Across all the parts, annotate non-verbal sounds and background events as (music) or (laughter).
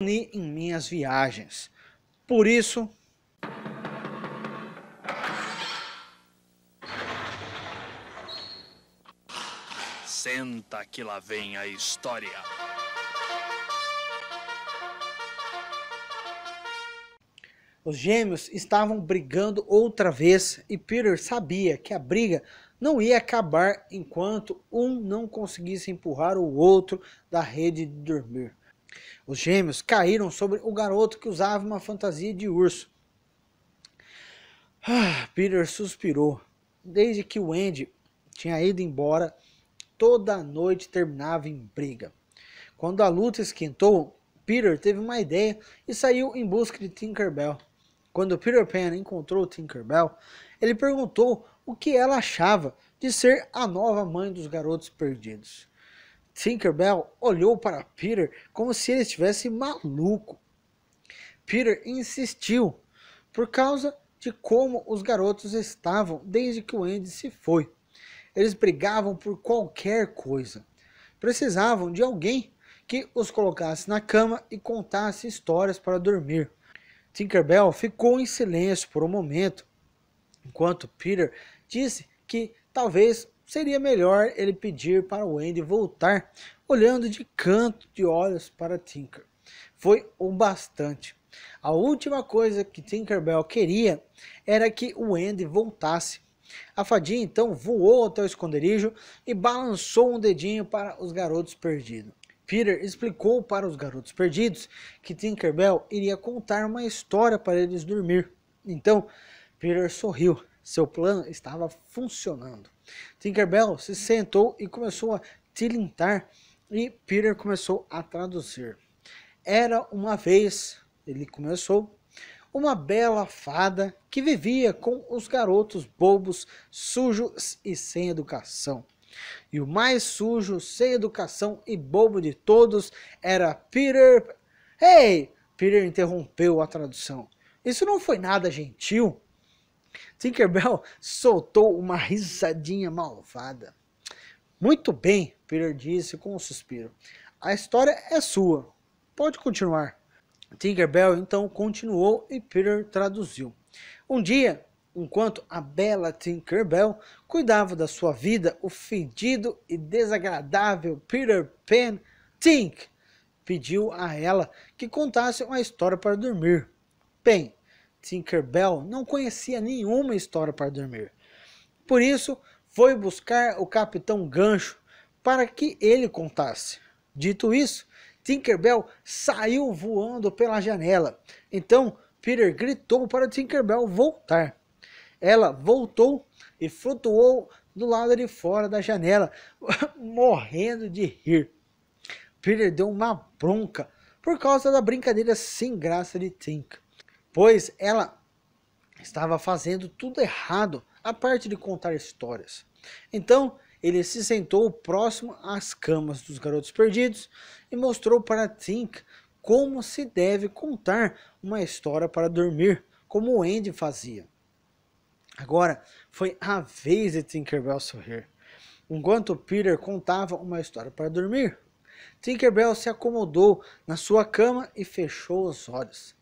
nem em minhas viagens. Por isso, senta que lá vem a história. Os gêmeos estavam brigando outra vez e Peter sabia que a briga não ia acabar enquanto um não conseguisse empurrar o outro da rede de dormir. Os gêmeos caíram sobre o garoto que usava uma fantasia de urso. Ah, Peter suspirou. Desde que o Andy tinha ido embora, toda a noite terminava em briga. Quando a luta esquentou, Peter teve uma ideia e saiu em busca de Tinkerbell. Quando Peter Pan encontrou Tinkerbell, ele perguntou o que ela achava de ser a nova mãe dos garotos perdidos. Tinkerbell olhou para Peter como se ele estivesse maluco. Peter insistiu por causa de como os garotos estavam desde que o Andy se foi. Eles brigavam por qualquer coisa. Precisavam de alguém que os colocasse na cama e contasse histórias para dormir. Tinkerbell ficou em silêncio por um momento, enquanto Peter disse que talvez seria melhor ele pedir para o Andy voltar, olhando de canto de olhos para Tinker. Foi o bastante. A última coisa que Tinkerbell queria era que o Andy voltasse. A fadinha então voou até o esconderijo e balançou um dedinho para os garotos perdidos. Peter explicou para os garotos perdidos que Tinkerbell iria contar uma história para eles dormir. Então, Peter sorriu seu plano estava funcionando. Tinkerbell se sentou e começou a tilintar e Peter começou a traduzir. Era uma vez, ele começou, uma bela fada que vivia com os garotos bobos, sujos e sem educação. E o mais sujo, sem educação e bobo de todos era Peter. Ei! Hey! Peter interrompeu a tradução. Isso não foi nada gentil. Tinkerbell soltou uma risadinha malvada. Muito bem, Peter disse com um suspiro. A história é sua. Pode continuar. Tinkerbell então continuou e Peter traduziu. Um dia, enquanto a bela Tinkerbell cuidava da sua vida, o fedido e desagradável Peter Pan Tink pediu a ela que contasse uma história para dormir. Bem, Tinkerbell não conhecia nenhuma história para dormir. Por isso, foi buscar o Capitão Gancho para que ele contasse. Dito isso, Tinkerbell saiu voando pela janela. Então, Peter gritou para Tinkerbell voltar. Ela voltou e flutuou do lado de fora da janela, (laughs) morrendo de rir. Peter deu uma bronca por causa da brincadeira sem graça de Tink pois ela estava fazendo tudo errado, a parte de contar histórias. Então, ele se sentou próximo às camas dos garotos perdidos e mostrou para Tink como se deve contar uma história para dormir, como o Andy fazia. Agora foi a vez de Tinkerbell sorrir. Enquanto Peter contava uma história para dormir, Tinkerbell se acomodou na sua cama e fechou os olhos.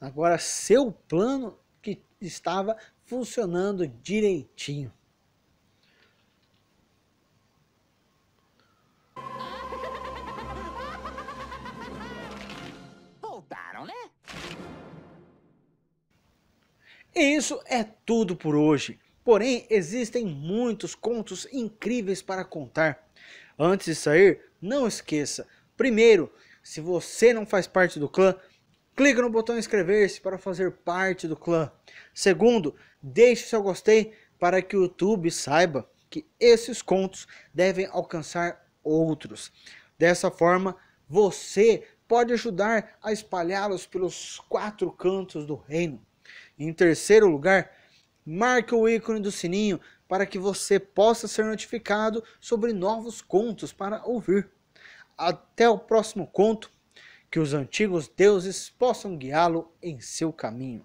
Agora, seu plano que estava funcionando direitinho. Voltaram, né? E isso é tudo por hoje. Porém, existem muitos contos incríveis para contar. Antes de sair, não esqueça: primeiro, se você não faz parte do clã, clica no botão inscrever-se para fazer parte do clã. Segundo, deixe seu gostei para que o YouTube saiba que esses contos devem alcançar outros. Dessa forma, você pode ajudar a espalhá-los pelos quatro cantos do reino. Em terceiro lugar, marque o ícone do sininho para que você possa ser notificado sobre novos contos para ouvir. Até o próximo conto que os antigos deuses possam guiá-lo em seu caminho.